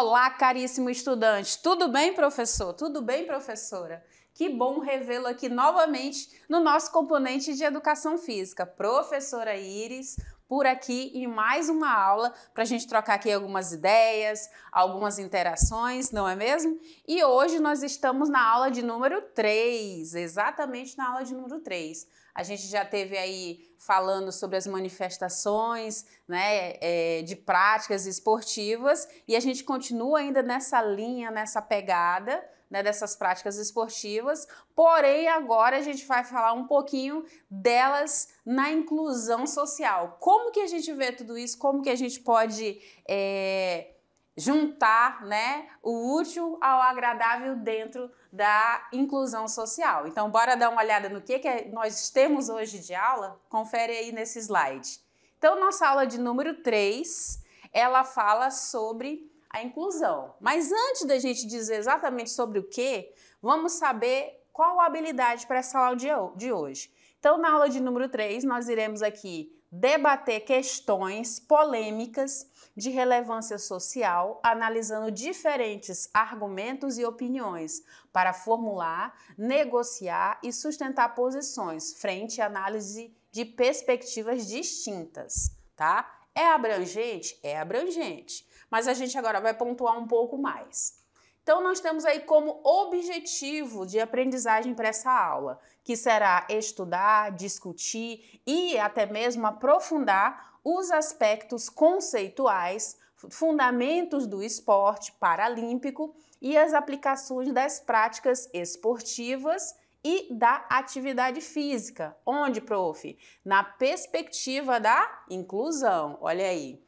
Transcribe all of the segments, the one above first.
Olá, caríssimo estudante. Tudo bem, professor? Tudo bem, professora? Que bom revê-lo aqui novamente no nosso componente de educação física. Professora Iris, por aqui em mais uma aula para a gente trocar aqui algumas ideias, algumas interações, não é mesmo? E hoje nós estamos na aula de número 3, exatamente na aula de número 3. A gente já teve aí falando sobre as manifestações né, é, de práticas esportivas e a gente continua ainda nessa linha, nessa pegada. Né, dessas práticas esportivas, porém agora a gente vai falar um pouquinho delas na inclusão social. Como que a gente vê tudo isso? Como que a gente pode é, juntar né, o útil ao agradável dentro da inclusão social. Então, bora dar uma olhada no que, que nós temos hoje de aula? Confere aí nesse slide. Então, nossa aula de número 3, ela fala sobre a inclusão. Mas antes da gente dizer exatamente sobre o que, vamos saber qual a habilidade para essa aula de hoje. Então, na aula de número 3, nós iremos aqui debater questões polêmicas de relevância social, analisando diferentes argumentos e opiniões para formular, negociar e sustentar posições frente à análise de perspectivas distintas, tá? É abrangente? É abrangente. Mas a gente agora vai pontuar um pouco mais. Então, nós temos aí como objetivo de aprendizagem para essa aula, que será estudar, discutir e até mesmo aprofundar os aspectos conceituais, fundamentos do esporte paralímpico e as aplicações das práticas esportivas e da atividade física. Onde, prof? Na perspectiva da inclusão. Olha aí.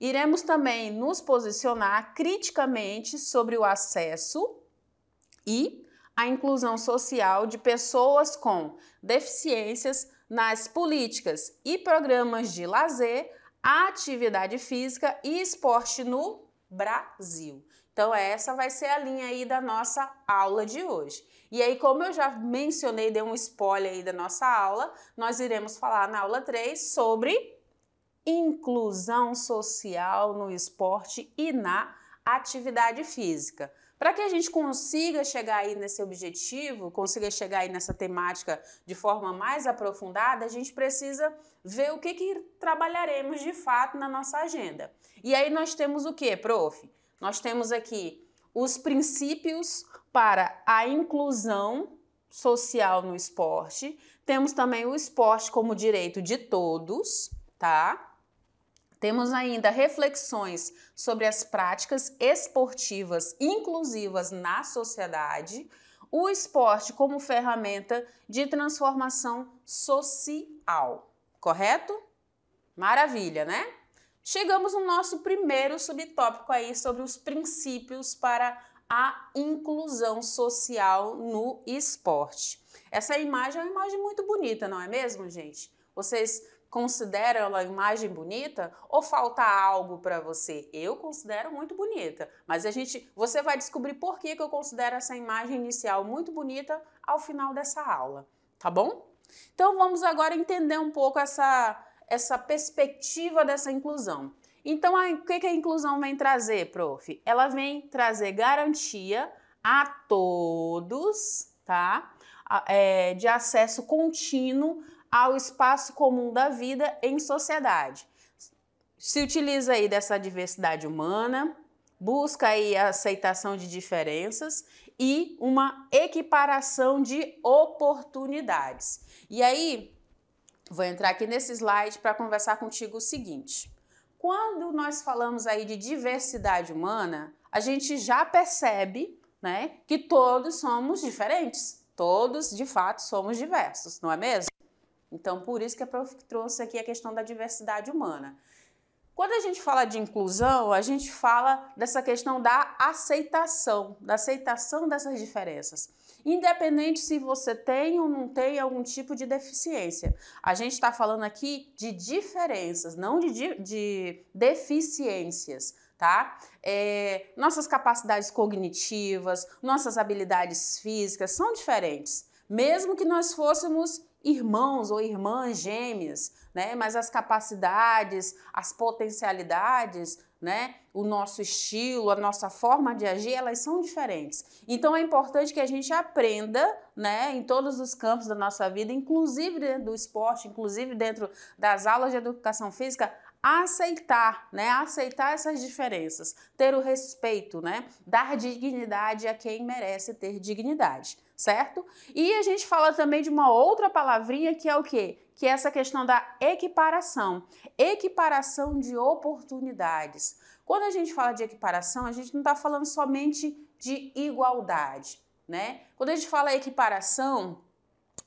Iremos também nos posicionar criticamente sobre o acesso e a inclusão social de pessoas com deficiências nas políticas e programas de lazer, atividade física e esporte no Brasil. Então essa vai ser a linha aí da nossa aula de hoje. E aí, como eu já mencionei, dei um spoiler aí da nossa aula, nós iremos falar na aula 3 sobre inclusão social no esporte e na atividade física. Para que a gente consiga chegar aí nesse objetivo, consiga chegar aí nessa temática de forma mais aprofundada, a gente precisa ver o que, que trabalharemos de fato na nossa agenda. E aí nós temos o que, prof? Nós temos aqui os princípios para a inclusão social no esporte, temos também o esporte como direito de todos, tá? Temos ainda reflexões sobre as práticas esportivas inclusivas na sociedade, o esporte como ferramenta de transformação social, correto? Maravilha, né? Chegamos no nosso primeiro subtópico aí sobre os princípios para a inclusão social no esporte. Essa imagem é uma imagem muito bonita, não é mesmo, gente? Vocês considera ela imagem bonita ou falta algo para você? Eu considero muito bonita, mas a gente, você vai descobrir por que, que eu considero essa imagem inicial muito bonita ao final dessa aula, tá bom? Então vamos agora entender um pouco essa essa perspectiva dessa inclusão. Então, o que, que a inclusão vem trazer, prof? Ela vem trazer garantia a todos, tá? É, de acesso contínuo ao espaço comum da vida em sociedade. Se utiliza aí dessa diversidade humana, busca aí a aceitação de diferenças e uma equiparação de oportunidades. E aí, vou entrar aqui nesse slide para conversar contigo o seguinte. Quando nós falamos aí de diversidade humana, a gente já percebe, né, que todos somos diferentes. Todos, de fato, somos diversos, não é mesmo? Então, por isso que a prof trouxe aqui a questão da diversidade humana. Quando a gente fala de inclusão, a gente fala dessa questão da aceitação, da aceitação dessas diferenças. Independente se você tem ou não tem algum tipo de deficiência. A gente está falando aqui de diferenças, não de, de, de deficiências, tá? É, nossas capacidades cognitivas, nossas habilidades físicas são diferentes. Mesmo que nós fôssemos irmãos ou irmãs gêmeas, né? Mas as capacidades, as potencialidades, né? O nosso estilo, a nossa forma de agir, elas são diferentes. Então é importante que a gente aprenda, né, em todos os campos da nossa vida, inclusive dentro do esporte, inclusive dentro das aulas de educação física, aceitar, né? Aceitar essas diferenças, ter o respeito, né? Dar dignidade a quem merece ter dignidade certo? E a gente fala também de uma outra palavrinha que é o quê? Que é essa questão da equiparação. Equiparação de oportunidades. Quando a gente fala de equiparação, a gente não está falando somente de igualdade, né? Quando a gente fala equiparação,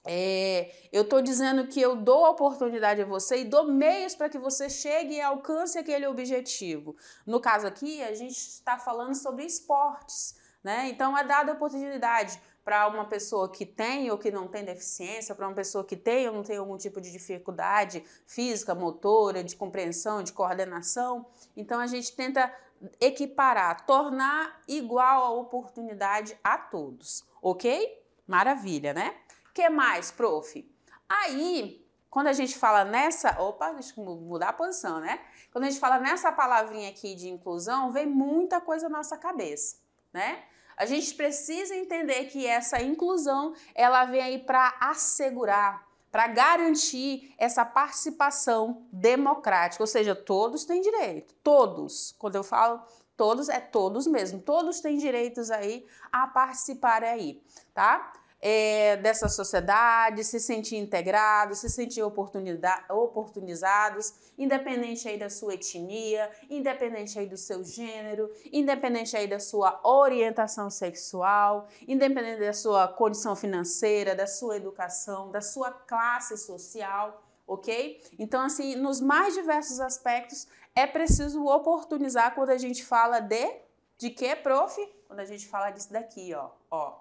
é, eu estou dizendo que eu dou a oportunidade a você e dou meios para que você chegue e alcance aquele objetivo. No caso aqui, a gente está falando sobre esportes. Né? Então é dada a oportunidade para uma pessoa que tem ou que não tem deficiência, para uma pessoa que tem ou não tem algum tipo de dificuldade física, motora, de compreensão, de coordenação. Então a gente tenta equiparar, tornar igual a oportunidade a todos, ok? Maravilha, né? Que mais, prof? Aí, quando a gente fala nessa, opa, deixa eu mudar a posição, né? Quando a gente fala nessa palavrinha aqui de inclusão, vem muita coisa na nossa cabeça né? A gente precisa entender que essa inclusão, ela vem aí para assegurar, para garantir essa participação democrática, ou seja, todos têm direito, todos. Quando eu falo todos, é todos mesmo, todos têm direitos aí a participar aí, tá? é, dessa sociedade, se sentir integrados, se sentir oportunizados, independente aí da sua etnia, independente aí do seu gênero, independente aí da sua orientação sexual, independente da sua condição financeira, da sua educação, da sua classe social ok? Então, assim, nos mais diversos aspectos é preciso oportunizar quando a gente fala de. De que, prof? Quando a gente fala disso daqui, ó. ó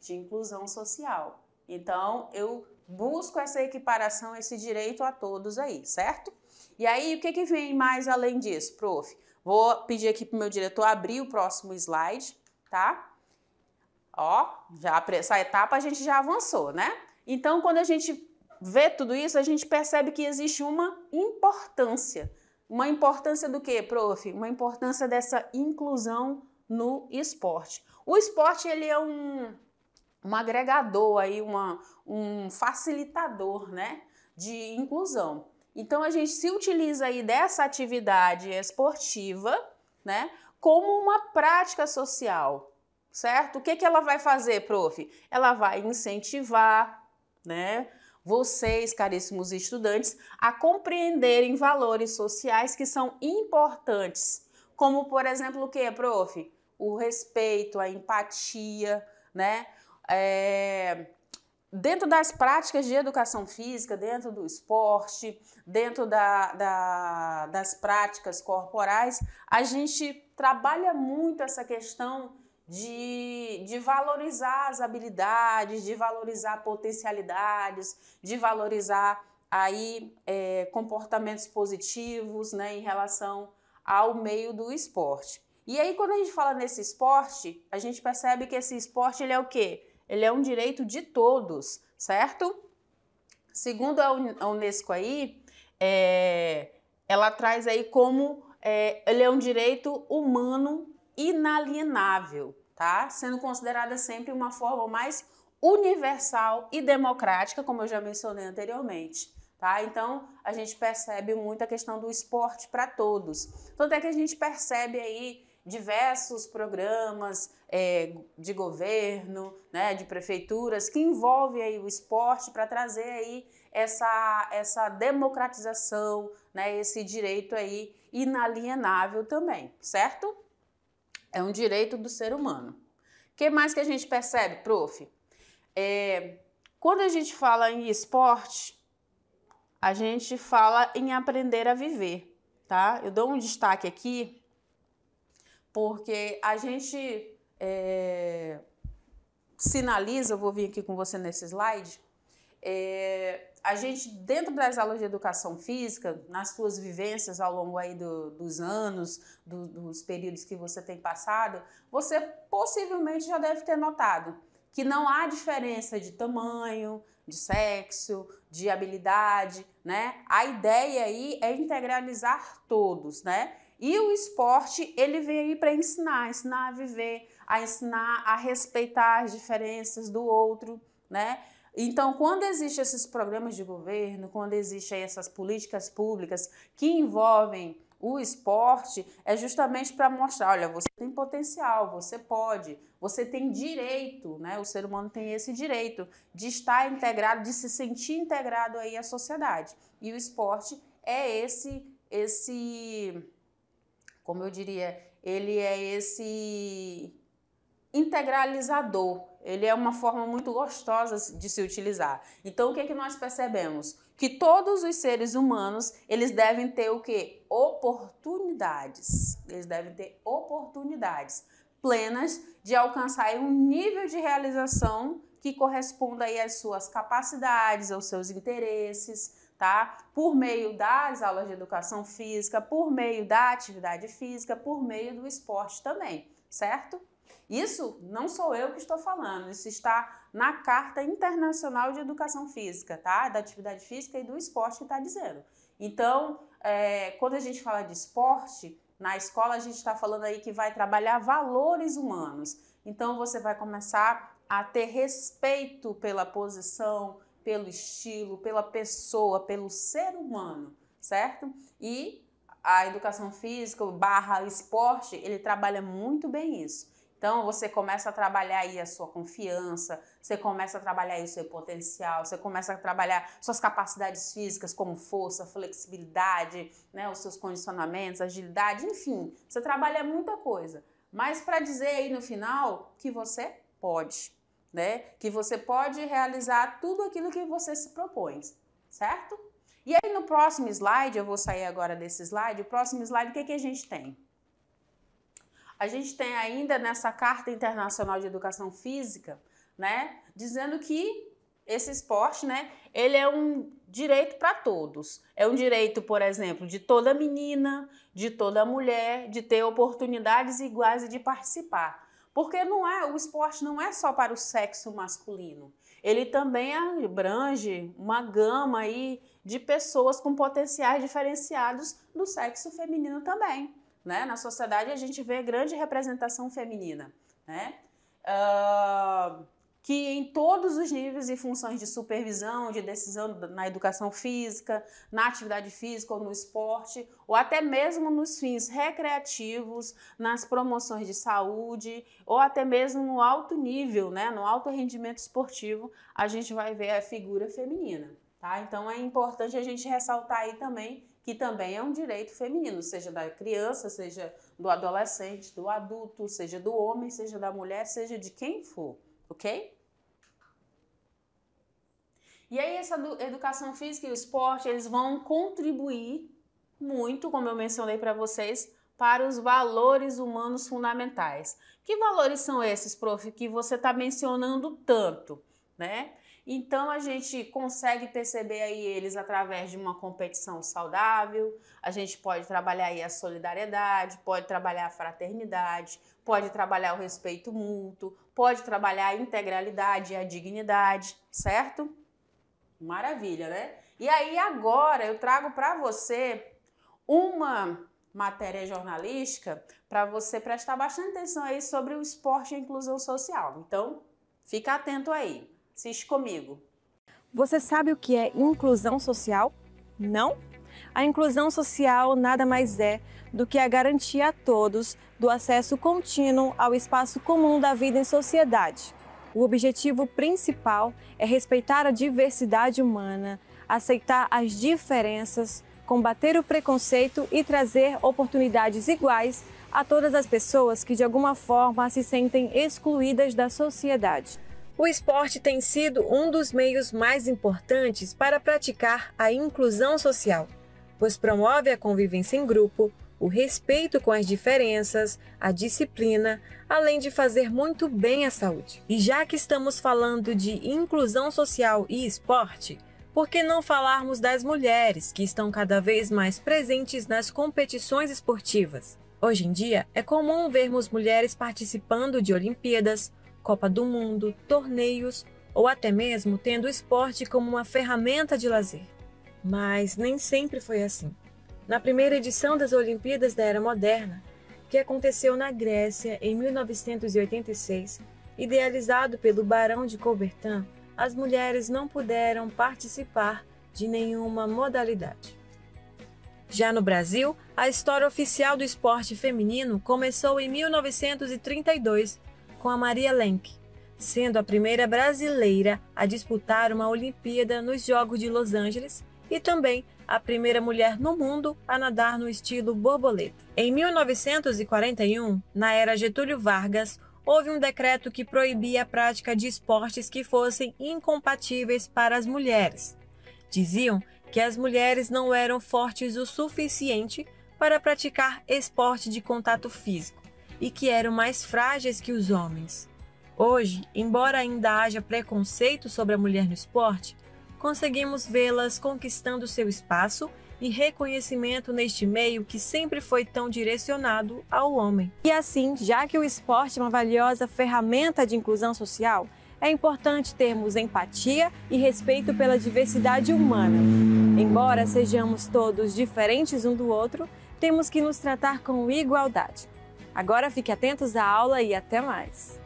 de inclusão social. Então, eu busco essa equiparação, esse direito a todos aí, certo? E aí, o que, que vem mais além disso, prof? Vou pedir aqui para o meu diretor abrir o próximo slide, tá? Ó, já essa etapa a gente já avançou, né? Então, quando a gente vê tudo isso, a gente percebe que existe uma importância. Uma importância do que, prof? Uma importância dessa inclusão no esporte. O esporte, ele é um um agregador aí, uma, um facilitador, né, de inclusão. Então a gente se utiliza aí dessa atividade esportiva, né, como uma prática social, certo? O que, que ela vai fazer, prof? Ela vai incentivar, né, vocês, caríssimos estudantes, a compreenderem valores sociais que são importantes, como por exemplo o que, prof? O respeito, a empatia, né? É, dentro das práticas de educação física, dentro do esporte, dentro da, da, das práticas corporais, a gente trabalha muito essa questão de, de valorizar as habilidades, de valorizar potencialidades, de valorizar aí é, comportamentos positivos né, em relação ao meio do esporte. E aí quando a gente fala nesse esporte, a gente percebe que esse esporte ele é o quê? ele é um direito de todos, certo? Segundo a Unesco aí, é, ela traz aí como é, ele é um direito humano inalienável, tá? Sendo considerada sempre uma forma mais universal e democrática, como eu já mencionei anteriormente. Tá? Então, a gente percebe muito a questão do esporte para todos. Tanto é que a gente percebe aí diversos programas é, de governo, né, de prefeituras, que envolvem aí o esporte para trazer aí essa, essa democratização, né, esse direito aí inalienável também, certo? É um direito do ser humano. O que mais que a gente percebe, prof? É, quando a gente fala em esporte, a gente fala em aprender a viver, tá? Eu dou um destaque aqui porque a gente é, sinaliza, eu vou vir aqui com você nesse slide, é, a gente, dentro das aulas de educação física, nas suas vivências ao longo aí do, dos anos, do, dos períodos que você tem passado, você possivelmente já deve ter notado que não há diferença de tamanho, de sexo, de habilidade, né? A ideia aí é integralizar todos, né? E o esporte, ele vem aí para ensinar, ensinar a viver, a ensinar a respeitar as diferenças do outro, né? Então, quando existem esses programas de governo, quando existem essas políticas públicas que envolvem o esporte, é justamente para mostrar, olha, você tem potencial, você pode, você tem direito, né? O ser humano tem esse direito de estar integrado, de se sentir integrado aí à sociedade. E o esporte é esse esse como eu diria, ele é esse integralizador. Ele é uma forma muito gostosa de se utilizar. Então, o que, é que nós percebemos? Que todos os seres humanos, eles devem ter o quê? Oportunidades. Eles devem ter oportunidades plenas de alcançar um nível de realização que corresponda aí às suas capacidades, aos seus interesses, tá? Por meio das aulas de educação física, por meio da atividade física, por meio do esporte também, certo? Isso não sou eu que estou falando, isso está na Carta Internacional de Educação Física, tá? Da atividade física e do esporte que está dizendo. Então, é, quando a gente fala de esporte, na escola a gente está falando aí que vai trabalhar valores humanos. Então, você vai começar a ter respeito pela posição, pelo estilo, pela pessoa, pelo ser humano, certo? E a educação física barra esporte, ele trabalha muito bem isso. Então você começa a trabalhar aí a sua confiança, você começa a trabalhar aí o seu potencial, você começa a trabalhar suas capacidades físicas como força, flexibilidade, né, os seus condicionamentos, agilidade, enfim, você trabalha muita coisa. Mas para dizer aí no final que você pode né? Que você pode realizar tudo aquilo que você se propõe, certo? E aí no próximo slide, eu vou sair agora desse slide, o próximo slide, o que, que a gente tem? A gente tem ainda nessa Carta Internacional de Educação Física, né? Dizendo que esse esporte, né? Ele é um direito para todos. É um direito, por exemplo, de toda menina, de toda mulher, de ter oportunidades iguais e de participar. Porque não é, o esporte não é só para o sexo masculino. Ele também abrange uma gama aí de pessoas com potenciais diferenciados do sexo feminino também. Né? Na sociedade a gente vê grande representação feminina. Né? Uh que em todos os níveis e funções de supervisão, de decisão na educação física, na atividade física ou no esporte, ou até mesmo nos fins recreativos, nas promoções de saúde, ou até mesmo no alto nível, né, no alto rendimento esportivo, a gente vai ver a figura feminina, tá? Então é importante a gente ressaltar aí também que também é um direito feminino, seja da criança, seja do adolescente, do adulto, seja do homem, seja da mulher, seja de quem for ok? E aí essa educação física e o esporte, eles vão contribuir muito, como eu mencionei para vocês, para os valores humanos fundamentais. Que valores são esses, prof, que você está mencionando tanto, né? Então a gente consegue perceber aí eles através de uma competição saudável, a gente pode trabalhar aí a solidariedade, pode trabalhar a fraternidade, pode trabalhar o respeito mútuo, pode trabalhar a integralidade e a dignidade, certo? Maravilha, né? E aí agora eu trago para você uma matéria jornalística para você prestar bastante atenção aí sobre o esporte e a inclusão social. Então, fica atento aí. Assiste comigo. Você sabe o que é inclusão social? Não? A inclusão social nada mais é do que a garantia a todos do acesso contínuo ao espaço comum da vida em sociedade. O objetivo principal é respeitar a diversidade humana, aceitar as diferenças, combater o preconceito e trazer oportunidades iguais a todas as pessoas que de alguma forma se sentem excluídas da sociedade. O esporte tem sido um dos meios mais importantes para praticar a inclusão social pois promove a convivência em grupo, o respeito com as diferenças, a disciplina, além de fazer muito bem à saúde. E já que estamos falando de inclusão social e esporte, por que não falarmos das mulheres que estão cada vez mais presentes nas competições esportivas? Hoje em dia, é comum vermos mulheres participando de Olimpíadas, Copa do Mundo, torneios ou até mesmo tendo o esporte como uma ferramenta de lazer. Mas nem sempre foi assim. Na primeira edição das Olimpíadas da Era Moderna, que aconteceu na Grécia em 1986, idealizado pelo Barão de Coubertin, as mulheres não puderam participar de nenhuma modalidade. Já no Brasil, a história oficial do esporte feminino começou em 1932 com a Maria Lenk, sendo a primeira brasileira a disputar uma Olimpíada nos Jogos de Los Angeles e também a primeira mulher no mundo a nadar no estilo borboleta. Em 1941, na era Getúlio Vargas, houve um decreto que proibia a prática de esportes que fossem incompatíveis para as mulheres. Diziam que as mulheres não eram fortes o suficiente para praticar esporte de contato físico e que eram mais frágeis que os homens. Hoje, embora ainda haja preconceito sobre a mulher no esporte, conseguimos vê-las conquistando seu espaço e reconhecimento neste meio que sempre foi tão direcionado ao homem. E assim, já que o esporte é uma valiosa ferramenta de inclusão social, é importante termos empatia e respeito pela diversidade humana. Embora sejamos todos diferentes um do outro, temos que nos tratar com igualdade. Agora fique atentos à aula e até mais.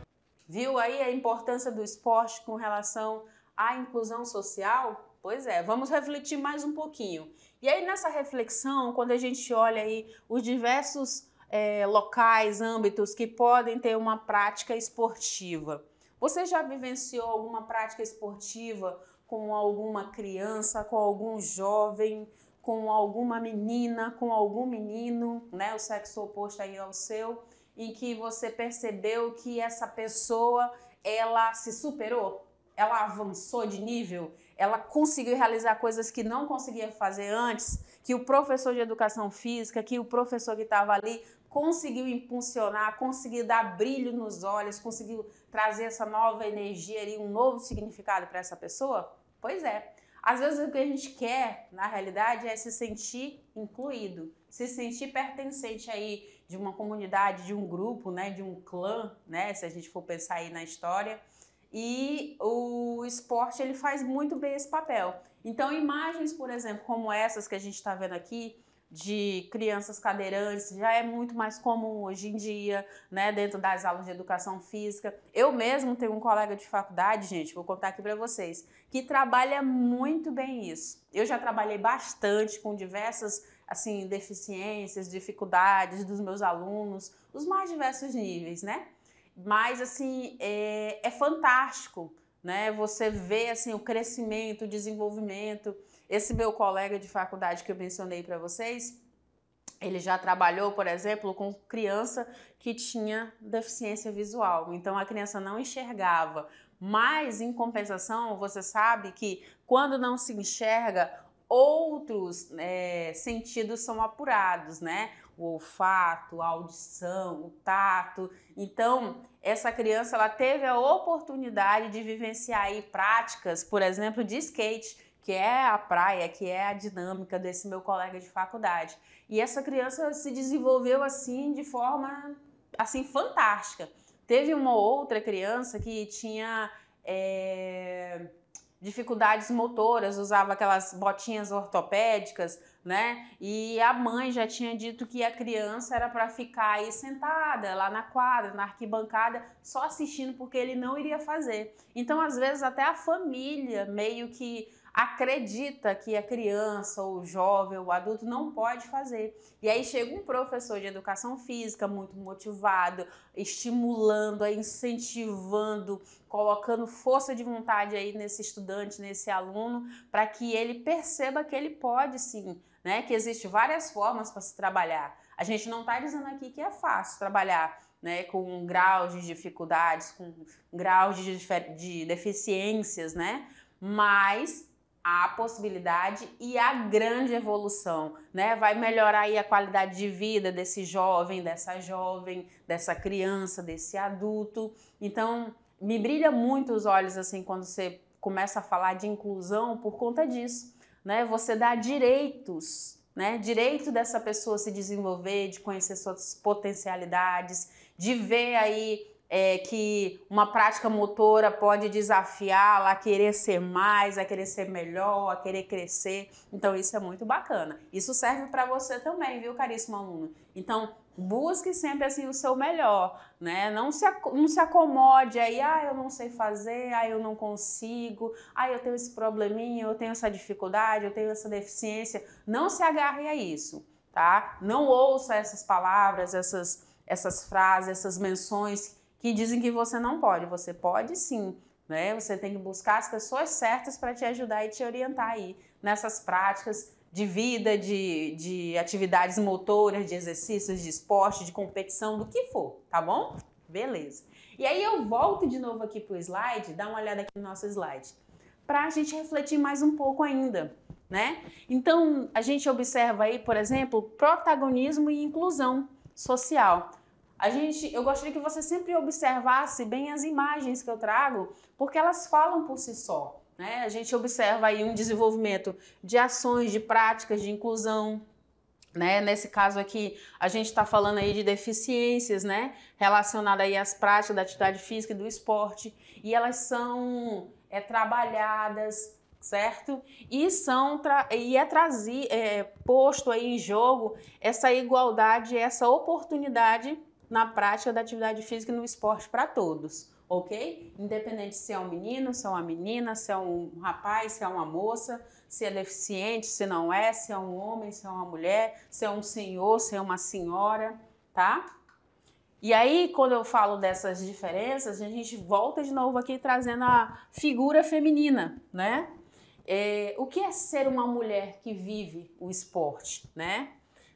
Viu aí a importância do esporte com relação a inclusão social? Pois é, vamos refletir mais um pouquinho. E aí, nessa reflexão, quando a gente olha aí os diversos é, locais, âmbitos que podem ter uma prática esportiva, você já vivenciou alguma prática esportiva com alguma criança, com algum jovem, com alguma menina, com algum menino, né? O sexo oposto aí ao seu, em que você percebeu que essa pessoa ela se superou? ela avançou de nível, ela conseguiu realizar coisas que não conseguia fazer antes, que o professor de educação física, que o professor que estava ali conseguiu impulsionar, conseguiu dar brilho nos olhos, conseguiu trazer essa nova energia e um novo significado para essa pessoa? Pois é. Às vezes o que a gente quer, na realidade, é se sentir incluído, se sentir pertencente aí de uma comunidade, de um grupo, né, de um clã, né, se a gente for pensar aí na história e o esporte ele faz muito bem esse papel. Então, imagens, por exemplo, como essas que a gente está vendo aqui, de crianças cadeirantes já é muito mais comum hoje em dia, né, dentro das aulas de educação física. Eu mesmo tenho um colega de faculdade, gente, vou contar aqui para vocês, que trabalha muito bem isso. Eu já trabalhei bastante com diversas assim deficiências, dificuldades dos meus alunos, os mais diversos níveis, né? Mas, assim, é, é fantástico, né? Você vê, assim, o crescimento, o desenvolvimento. Esse meu colega de faculdade que eu mencionei para vocês, ele já trabalhou, por exemplo, com criança que tinha deficiência visual. Então a criança não enxergava. Mas em compensação, você sabe que quando não se enxerga, outros é, sentidos são apurados, né? o olfato, a audição, o tato. Então, essa criança ela teve a oportunidade de vivenciar aí práticas, por exemplo, de skate, que é a praia, que é a dinâmica desse meu colega de faculdade. E essa criança se desenvolveu assim de forma assim fantástica. Teve uma outra criança que tinha é, dificuldades motoras, usava aquelas botinhas ortopédicas, né? E a mãe já tinha dito que a criança era para ficar aí sentada lá na quadra, na arquibancada, só assistindo porque ele não iria fazer. Então, às vezes até a família meio que acredita que a criança, ou o jovem, ou o adulto não pode fazer. E aí chega um professor de educação física muito motivado, estimulando, incentivando, colocando força de vontade aí nesse estudante, nesse aluno, para que ele perceba que ele pode sim né? Que existe várias formas para se trabalhar. A gente não está dizendo aqui que é fácil trabalhar né, com um grau de dificuldades, com um grau de, de deficiências, né? Mas a possibilidade e a grande evolução, né? Vai melhorar aí a qualidade de vida desse jovem, dessa jovem, dessa criança, desse adulto. Então, me brilha muito os olhos assim quando você começa a falar de inclusão por conta disso, né? Você dá direitos, né? Direito dessa pessoa se desenvolver, de conhecer suas potencialidades, de ver aí é, que uma prática motora pode desafiá-la a querer ser mais, a querer ser melhor, a querer crescer. Então, isso é muito bacana. Isso serve para você também, viu, caríssimo aluno? Então, busque sempre assim o seu melhor, né? Não se, não se acomode aí, ah, eu não sei fazer, ah, eu não consigo, ah, eu tenho esse probleminha, eu tenho essa dificuldade, eu tenho essa deficiência. Não se agarre a isso, tá? Não ouça essas palavras, essas, essas frases, essas menções que dizem que você não pode. Você pode sim, né? Você tem que buscar as pessoas certas para te ajudar e te orientar aí nessas práticas de vida, de, de atividades motoras, de exercícios, de esporte, de competição, do que for, tá bom? Beleza. E aí eu volto de novo aqui pro slide, dá uma olhada aqui no nosso slide, para a gente refletir mais um pouco ainda, né? Então, a gente observa aí, por exemplo, protagonismo e inclusão social. A gente, eu gostaria que você sempre observasse bem as imagens que eu trago, porque elas falam por si só. Né? A gente observa aí um desenvolvimento de ações, de práticas de inclusão. Né? Nesse caso aqui, a gente está falando aí de deficiências, né? Relacionada aí às práticas da atividade física e do esporte. E elas são é, trabalhadas, certo? E são e é trazido, é, posto aí em jogo essa igualdade, essa oportunidade na prática da atividade física e no esporte para todos ok? Independente se é um menino, se é uma menina, se é um rapaz, se é uma moça, se é deficiente, se não é, se é um homem, se é uma mulher, se é um senhor, se é uma senhora, tá? E aí, quando eu falo dessas diferenças, a gente volta de novo aqui trazendo a figura feminina, né? É, o que é ser uma mulher que vive o esporte, né?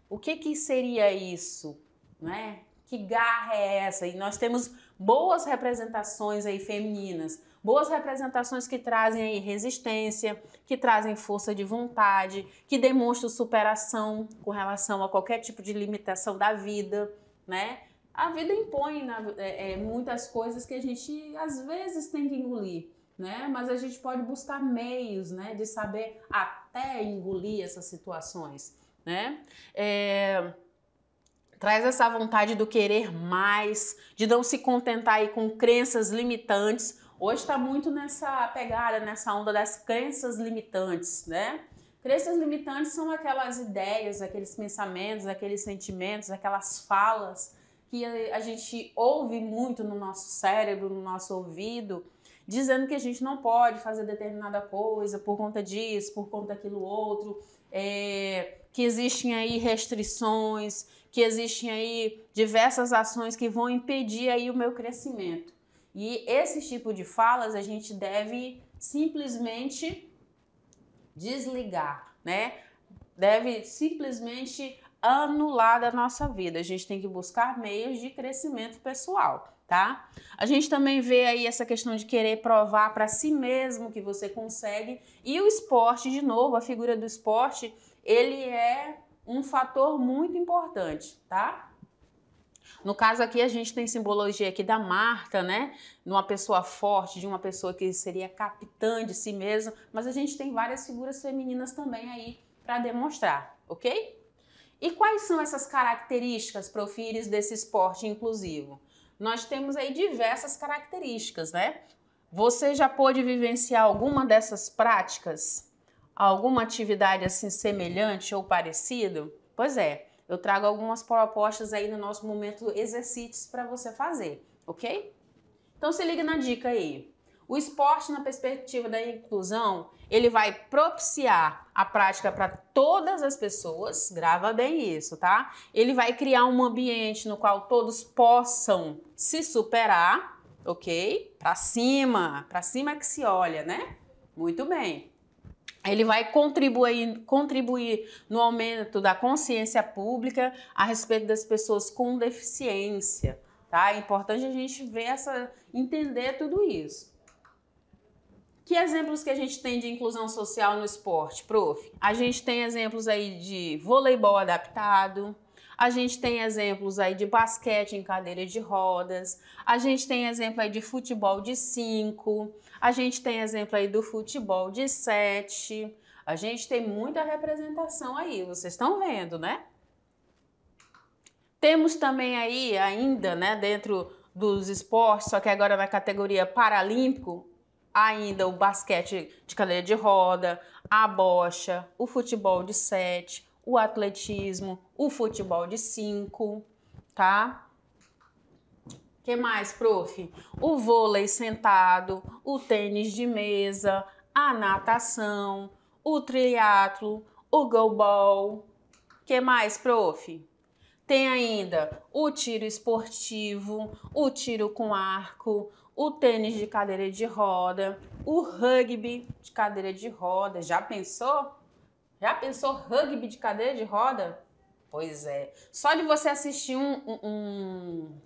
O que, que seria isso, né? Que garra é essa? E nós temos boas representações aí femininas, boas representações que trazem aí resistência, que trazem força de vontade, que demonstram superação com relação a qualquer tipo de limitação da vida, né? A vida impõe na, é, é muitas coisas que a gente às vezes tem que engolir, né? Mas a gente pode buscar meios, né, de saber até engolir essas situações, né? É... Traz essa vontade do querer mais, de não se contentar aí com crenças limitantes. Hoje está muito nessa pegada, nessa onda das crenças limitantes, né? Crenças limitantes são aquelas ideias, aqueles pensamentos, aqueles sentimentos, aquelas falas que a gente ouve muito no nosso cérebro, no nosso ouvido, dizendo que a gente não pode fazer determinada coisa por conta disso, por conta daquilo outro. É, que existem aí restrições, que existem aí diversas ações que vão impedir aí o meu crescimento. E esse tipo de falas a gente deve simplesmente desligar, né? Deve simplesmente anular da nossa vida. A gente tem que buscar meios de crescimento pessoal, tá? A gente também vê aí essa questão de querer provar para si mesmo que você consegue. E o esporte, de novo, a figura do esporte ele é um fator muito importante, tá? No caso aqui, a gente tem simbologia aqui da Marta, né? De uma pessoa forte, de uma pessoa que seria capitã de si mesma, mas a gente tem várias figuras femininas também aí para demonstrar, ok? E quais são essas características, profires, desse esporte inclusivo? Nós temos aí diversas características, né? Você já pôde vivenciar alguma dessas práticas? alguma atividade assim semelhante ou parecido? Pois é, eu trago algumas propostas aí no nosso momento exercícios para você fazer, ok? Então se liga na dica aí. O esporte na perspectiva da inclusão, ele vai propiciar a prática para todas as pessoas, grava bem isso, tá? Ele vai criar um ambiente no qual todos possam se superar, ok? Para cima, para cima é que se olha, né? Muito bem ele vai contribuir, contribuir no aumento da consciência pública a respeito das pessoas com deficiência. Tá? É importante a gente ver essa, entender tudo isso. Que exemplos que a gente tem de inclusão social no esporte, prof? A gente tem exemplos aí de voleibol adaptado, a gente tem exemplos aí de basquete em cadeira de rodas, a gente tem exemplo aí de futebol de 5, a gente tem exemplo aí do futebol de 7. A gente tem muita representação aí, vocês estão vendo, né? Temos também aí ainda, né, dentro dos esportes, só que agora na categoria paralímpico, ainda o basquete de cadeira de roda, a bocha, o futebol de sete, o atletismo, o futebol de 5, tá? que mais, prof? O vôlei sentado, o tênis de mesa, a natação, o triatlo, o goalball. Que mais, prof? Tem ainda o tiro esportivo, o tiro com arco, o tênis de cadeira de roda, o rugby de cadeira de roda. Já pensou? Já pensou rugby de cadeira de roda? Pois é. Só de você assistir um, um, um,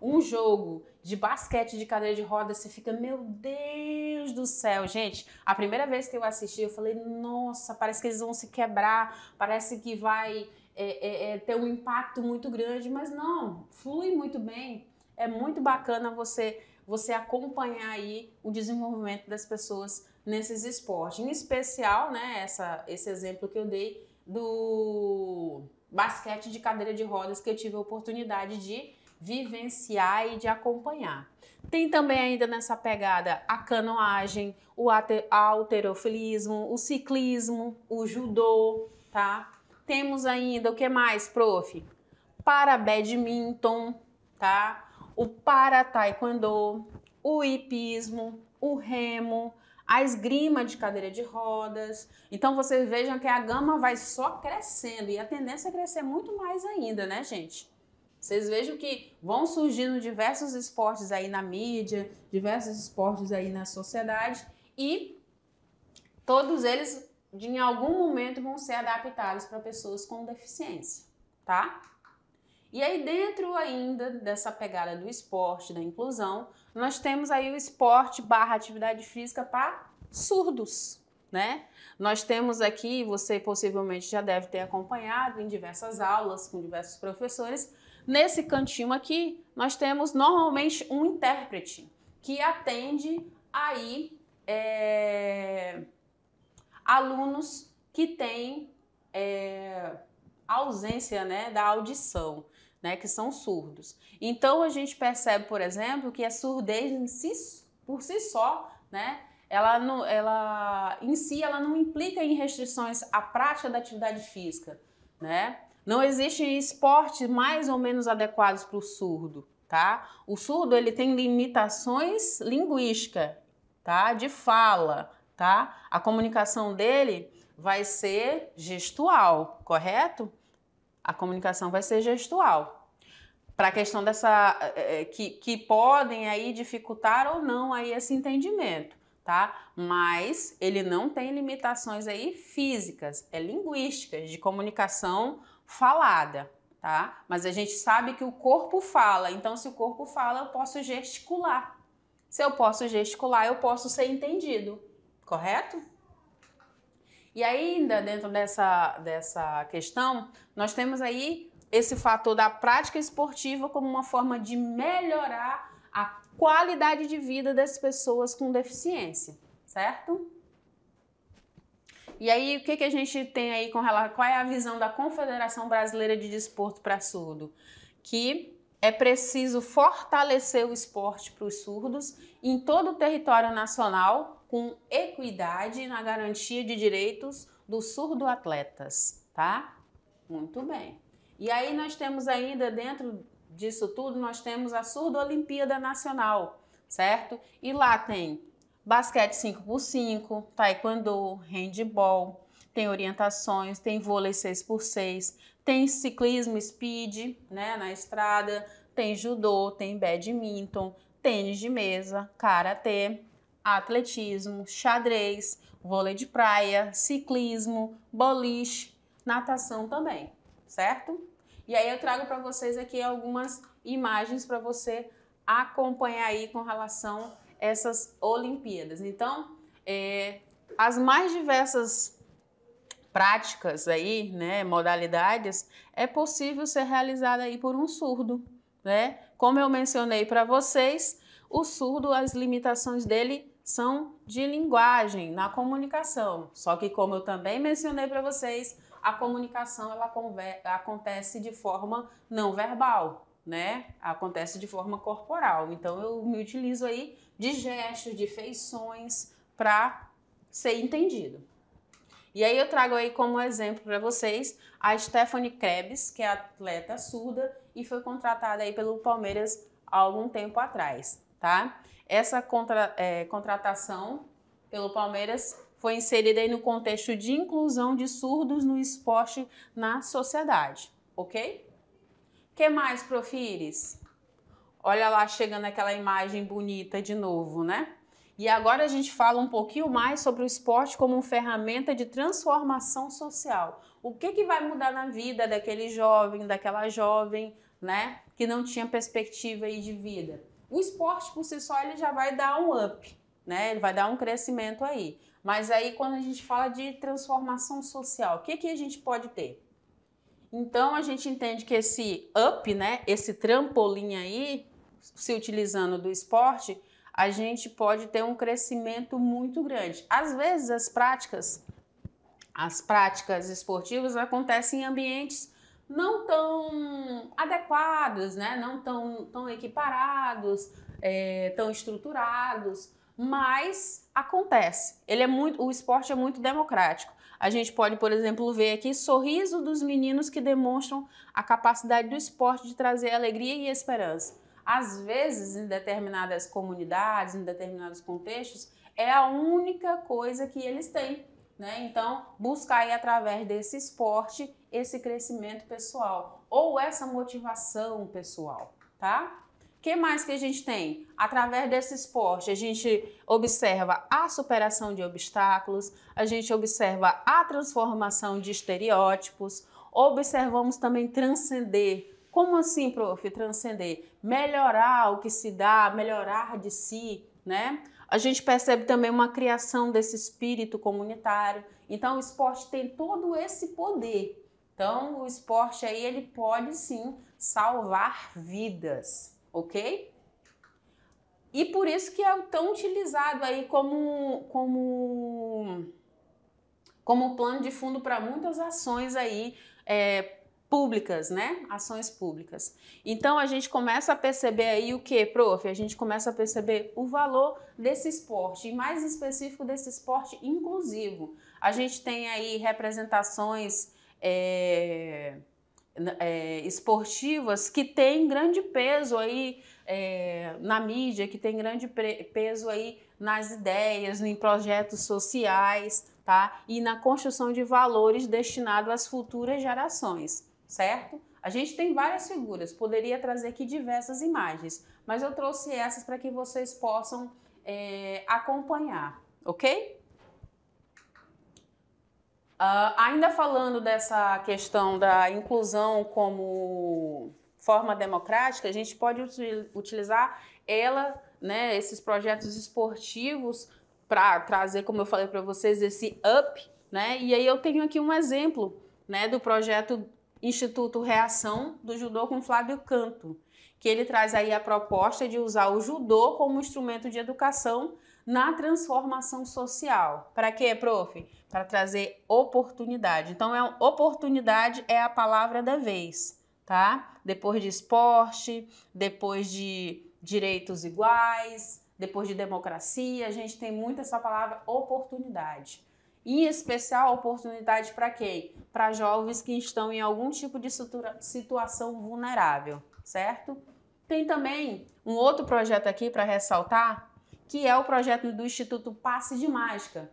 um jogo de basquete de cadeira de roda, você fica, meu Deus do céu, gente. A primeira vez que eu assisti, eu falei, nossa, parece que eles vão se quebrar, parece que vai é, é, é, ter um impacto muito grande, mas não, flui muito bem. É muito bacana você você acompanhar aí o desenvolvimento das pessoas nesses esportes. Em especial, né, essa, esse exemplo que eu dei do basquete de cadeira de rodas que eu tive a oportunidade de vivenciar e de acompanhar. Tem também ainda nessa pegada a canoagem, o alterofilismo, o ciclismo, o judô, tá? Temos ainda o que mais, prof? Para badminton, tá? O para taekwondo, o hipismo, o remo, a esgrima de cadeira de rodas. Então vocês vejam que a gama vai só crescendo e a tendência é crescer muito mais ainda, né, gente? Vocês vejam que vão surgindo diversos esportes aí na mídia, diversos esportes aí na sociedade e todos eles em algum momento vão ser adaptados para pessoas com deficiência, tá? E aí dentro ainda dessa pegada do esporte, da inclusão, nós temos aí o esporte barra atividade física para surdos, né? Nós temos aqui, você possivelmente já deve ter acompanhado em diversas aulas com diversos professores, nesse cantinho aqui, nós temos normalmente um intérprete que atende aí é, alunos que têm é, ausência né, da audição né, que são surdos. Então a gente percebe, por exemplo, que a surdez si, por si só, né, ela, não, ela em si ela não implica em restrições à prática da atividade física, né? Não existe esporte mais ou menos adequados para o surdo, tá? O surdo ele tem limitações linguísticas, tá? De fala, tá? A comunicação dele vai ser gestual, correto? a comunicação vai ser gestual. Para a questão dessa. Eh, eh, que, que podem aí dificultar ou não aí esse entendimento, tá? Mas ele não tem limitações aí físicas, é linguísticas, de comunicação falada, tá? Mas a gente sabe que o corpo fala, então se o corpo fala, eu posso gesticular. Se eu posso gesticular, eu posso ser entendido, correto? E ainda dentro dessa, dessa questão, nós temos aí esse fator da prática esportiva como uma forma de melhorar a qualidade de vida das pessoas com deficiência, certo? E aí, o que, que a gente tem aí com relação. Qual é a visão da Confederação Brasileira de Desporto para Surdo? Que é preciso fortalecer o esporte para os surdos em todo o território nacional, com equidade na garantia de direitos dos surdo-atletas, tá? Muito bem. E aí nós temos ainda dentro disso tudo, nós temos a Surdo-Olimpíada Nacional, certo? E lá tem basquete 5x5, taekwondo, handball, tem orientações, tem vôlei 6x6, tem ciclismo speed, né, na estrada, tem judô, tem badminton, tênis de mesa, karatê, atletismo, xadrez, vôlei de praia, ciclismo, boliche, natação também, certo? E aí eu trago para vocês aqui algumas imagens para você acompanhar aí com relação a essas Olimpíadas. Então, é, as mais diversas práticas aí, né, modalidades, é possível ser realizada aí por um surdo, né? Como eu mencionei para vocês, o surdo, as limitações dele são de linguagem na comunicação. Só que como eu também mencionei para vocês, a comunicação ela acontece de forma não verbal, né? Acontece de forma corporal. Então eu me utilizo aí de gestos, de feições para ser entendido. E aí eu trago aí como exemplo para vocês a Stephanie Krebs, que é atleta surda e foi contratada aí pelo Palmeiras há algum tempo atrás, tá? essa contra, é, contratação pelo Palmeiras foi inserida aí no contexto de inclusão de surdos no esporte na sociedade, ok? que mais, Profires? Olha lá chegando aquela imagem bonita de novo, né? E agora a gente fala um pouquinho mais sobre o esporte como uma ferramenta de transformação social. O que, que vai mudar na vida daquele jovem, daquela jovem, né? Que não tinha perspectiva aí de vida. O esporte por si só ele já vai dar um up, né? Ele vai dar um crescimento aí. Mas aí quando a gente fala de transformação social, o que, que a gente pode ter? Então a gente entende que esse up, né, esse trampolim aí, se utilizando do esporte, a gente pode ter um crescimento muito grande. Às vezes as práticas, as práticas esportivas acontecem em ambientes não tão adequados, né? não tão, tão equiparados, é, tão estruturados, mas acontece. Ele é muito, o esporte é muito democrático. A gente pode, por exemplo, ver aqui sorriso dos meninos que demonstram a capacidade do esporte de trazer alegria e esperança. Às vezes, em determinadas comunidades, em determinados contextos, é a única coisa que eles têm. Né? Então, buscar aí, através desse esporte esse crescimento pessoal ou essa motivação pessoal, tá? O que mais que a gente tem? Através desse esporte, a gente observa a superação de obstáculos, a gente observa a transformação de estereótipos, observamos também transcender. Como assim, prof? Transcender? Melhorar o que se dá, melhorar de si, né? A gente percebe também uma criação desse espírito comunitário. Então, o esporte tem todo esse poder então, o esporte aí ele pode sim salvar vidas, ok? E por isso que é tão utilizado aí como como como plano de fundo para muitas ações aí é, públicas, né? Ações públicas. Então a gente começa a perceber aí o que, prof? A gente começa a perceber o valor desse esporte, e mais específico desse esporte inclusivo. A gente tem aí representações é, é, esportivas que têm grande peso aí é, na mídia, que tem grande peso aí nas ideias, em projetos sociais, tá? E na construção de valores destinados às futuras gerações, certo? A gente tem várias figuras, poderia trazer aqui diversas imagens, mas eu trouxe essas para que vocês possam é, acompanhar, ok? Uh, ainda falando dessa questão da inclusão como forma democrática, a gente pode utilizar ela, né, esses projetos esportivos para trazer, como eu falei para vocês, esse up, né? E aí eu tenho aqui um exemplo, né, do projeto Instituto Reação do Judô com Flávio Canto, que ele traz aí a proposta de usar o judô como instrumento de educação na transformação social. Para quê, prof? Para trazer oportunidade. Então, é, oportunidade é a palavra da vez, tá? Depois de esporte, depois de direitos iguais, depois de democracia, a gente tem muito essa palavra oportunidade. Em especial, oportunidade para quem? Para jovens que estão em algum tipo de situação vulnerável, certo? Tem também um outro projeto aqui para ressaltar, que é o projeto do Instituto Passe de Mágica,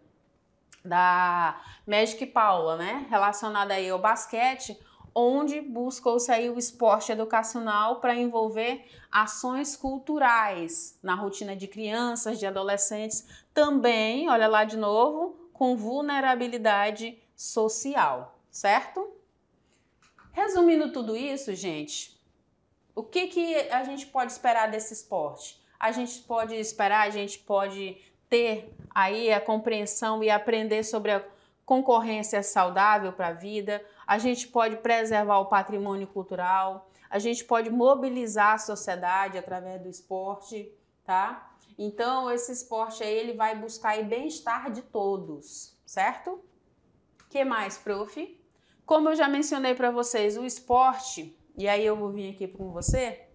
da Magic Paula, né? Relacionada aí ao basquete, onde buscou-se aí o esporte educacional para envolver ações culturais na rotina de crianças, de adolescentes, também, olha lá de novo, com vulnerabilidade social, certo? Resumindo tudo isso, gente, o que, que a gente pode esperar desse esporte? a gente pode esperar, a gente pode ter aí a compreensão e aprender sobre a concorrência saudável para a vida, a gente pode preservar o patrimônio cultural, a gente pode mobilizar a sociedade através do esporte, tá? Então, esse esporte aí, ele vai buscar o bem-estar de todos, certo? que mais, prof? Como eu já mencionei para vocês, o esporte, e aí eu vou vir aqui com você,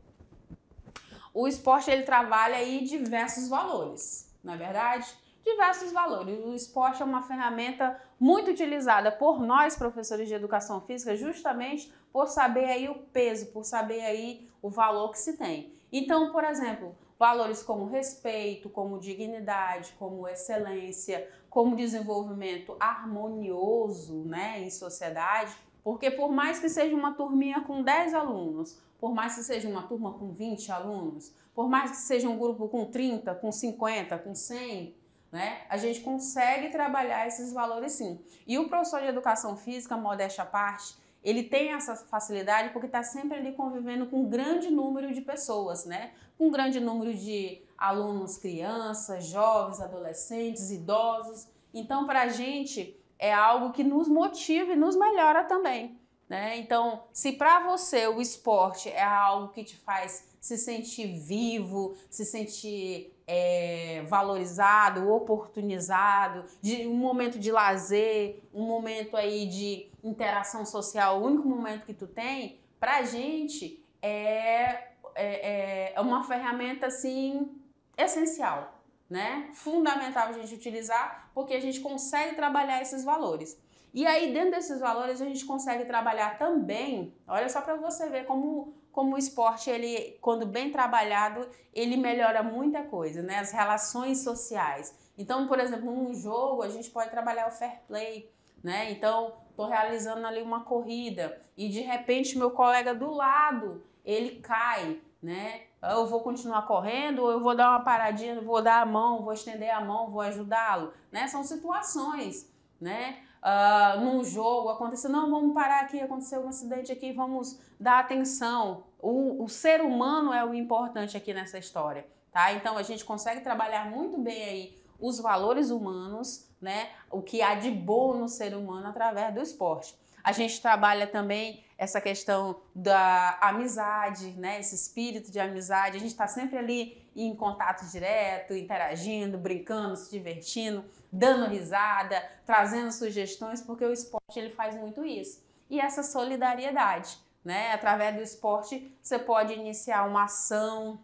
o esporte ele trabalha aí diversos valores, não é verdade? Diversos valores. O esporte é uma ferramenta muito utilizada por nós professores de educação física, justamente por saber aí o peso, por saber aí o valor que se tem. Então, por exemplo, valores como respeito, como dignidade, como excelência, como desenvolvimento harmonioso, né, em sociedade, porque por mais que seja uma turminha com 10 alunos, por mais que seja uma turma com 20 alunos, por mais que seja um grupo com 30, com 50, com 100, né? A gente consegue trabalhar esses valores sim. E o professor de educação física, modéstia à parte, ele tem essa facilidade porque está sempre ali convivendo com um grande número de pessoas, né? Com um grande número de alunos, crianças, jovens, adolescentes, idosos. Então, para a gente é algo que nos motiva e nos melhora também. Né? Então, se para você o esporte é algo que te faz se sentir vivo, se sentir é, valorizado, oportunizado, de um momento de lazer, um momento aí de interação social, o único momento que tu tem, a gente é, é, é, é uma ferramenta assim essencial, né? Fundamental a gente utilizar, porque a gente consegue trabalhar esses valores. E aí, dentro desses valores, a gente consegue trabalhar também, olha só para você ver como, como o esporte, ele, quando bem trabalhado, ele melhora muita coisa, né? As relações sociais. Então, por exemplo, num jogo, a gente pode trabalhar o fair play, né? Então, estou realizando ali uma corrida e de repente meu colega do lado, ele cai, né? Eu vou continuar correndo, ou eu vou dar uma paradinha, vou dar a mão, vou estender a mão, vou ajudá-lo, né? São situações, né? uh, num jogo, aconteceu, não, vamos parar aqui, aconteceu um acidente aqui, vamos dar atenção. O, o ser humano é o importante aqui nessa história, tá? Então a gente consegue trabalhar muito bem aí os valores humanos, né? O que há de bom no ser humano através do esporte. A gente trabalha também essa questão da amizade, né? Esse espírito de amizade. A gente está sempre ali em contato direto, interagindo, brincando, se divertindo, dando risada, trazendo sugestões, porque o esporte ele faz muito isso. E essa solidariedade, né? Através do esporte você pode iniciar uma ação,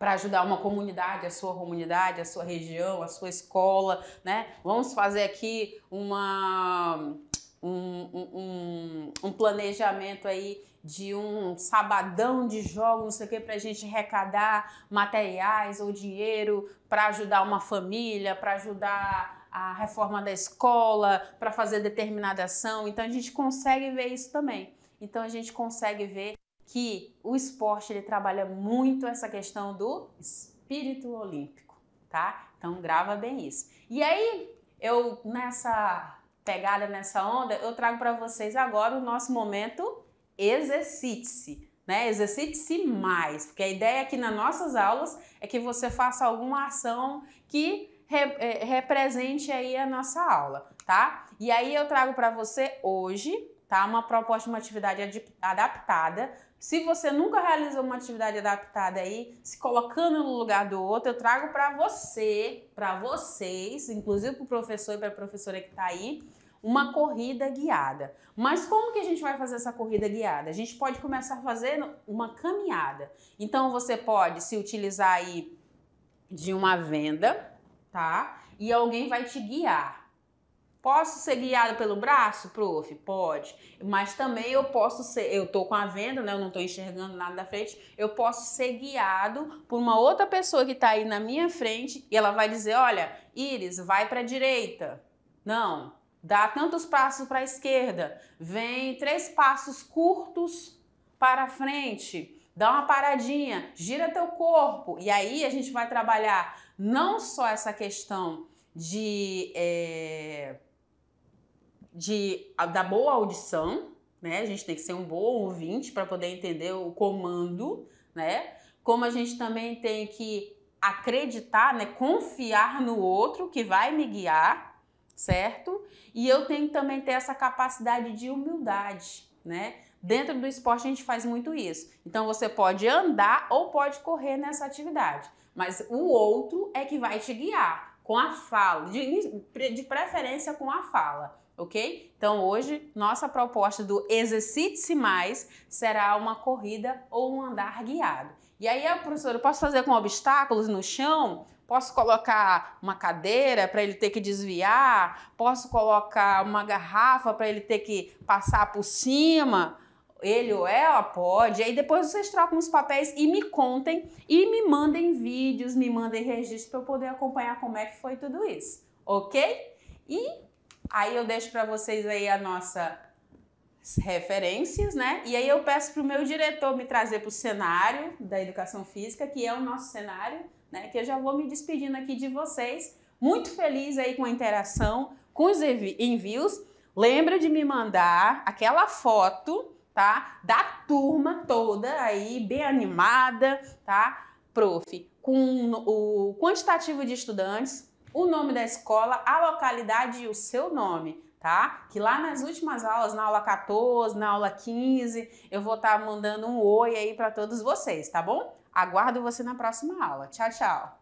para ajudar uma comunidade, a sua comunidade, a sua região, a sua escola, né? Vamos fazer aqui uma um, um, um, planejamento aí de um sabadão de jogos, não sei o que, para a gente arrecadar materiais ou dinheiro para ajudar uma família, para ajudar a reforma da escola, para fazer determinada ação. Então a gente consegue ver isso também. Então a gente consegue ver que o esporte ele trabalha muito essa questão do espírito olímpico, tá? Então grava bem isso. E aí eu nessa pegada nessa onda, eu trago para vocês agora o nosso momento exercite-se. Né? Exercite-se mais, porque a ideia aqui nas nossas aulas é que você faça alguma ação que re é, represente aí a nossa aula, tá? E aí eu trago para você hoje, tá? Uma proposta, uma atividade adaptada se você nunca realizou uma atividade adaptada aí, se colocando no lugar do outro, eu trago para você, para vocês, inclusive para o professor e para a professora que está aí, uma corrida guiada. Mas como que a gente vai fazer essa corrida guiada? A gente pode começar fazendo uma caminhada. Então você pode se utilizar aí de uma venda, tá? E alguém vai te guiar. Posso ser guiado pelo braço, prof? Pode. Mas também eu posso ser, eu tô com a venda, né? Eu não tô enxergando nada da frente. Eu posso ser guiado por uma outra pessoa que tá aí na minha frente e ela vai dizer: "Olha, Iris, vai para a direita". Não. Dá tantos passos para a esquerda. Vem três passos curtos para frente. Dá uma paradinha, gira teu corpo. E aí a gente vai trabalhar não só essa questão de é de, da boa audição, né? A gente tem que ser um bom ouvinte para poder entender o comando, né? Como a gente também tem que acreditar, né? Confiar no outro que vai me guiar, certo? E eu tenho que também ter essa capacidade de humildade, né? Dentro do esporte a gente faz muito isso. Então você pode andar ou pode correr nessa atividade, mas o outro é que vai te guiar com a fala, de, de preferência com a fala, ok? Então hoje nossa proposta do Exercite-se Mais será uma corrida ou um andar guiado. E aí, a professora, eu posso fazer com obstáculos no chão? Posso colocar uma cadeira para ele ter que desviar? Posso colocar uma garrafa para ele ter que passar por cima? ele ou ela pode. Aí depois vocês trocam os papéis e me contem e me mandem vídeos, me mandem registro para eu poder acompanhar como é que foi tudo isso, ok? E aí eu deixo para vocês aí a nossa referências, né? E aí eu peço para o meu diretor me trazer para o cenário da educação física, que é o nosso cenário, né? Que eu já vou me despedindo aqui de vocês. Muito feliz aí com a interação, com os envios. Lembra de me mandar aquela foto tá? Da turma toda aí, bem animada, tá? Prof, com o quantitativo de estudantes, o nome da escola, a localidade e o seu nome, tá? Que lá nas últimas aulas, na aula 14, na aula 15, eu vou estar tá mandando um oi aí para todos vocês, tá bom? Aguardo você na próxima aula. Tchau, tchau.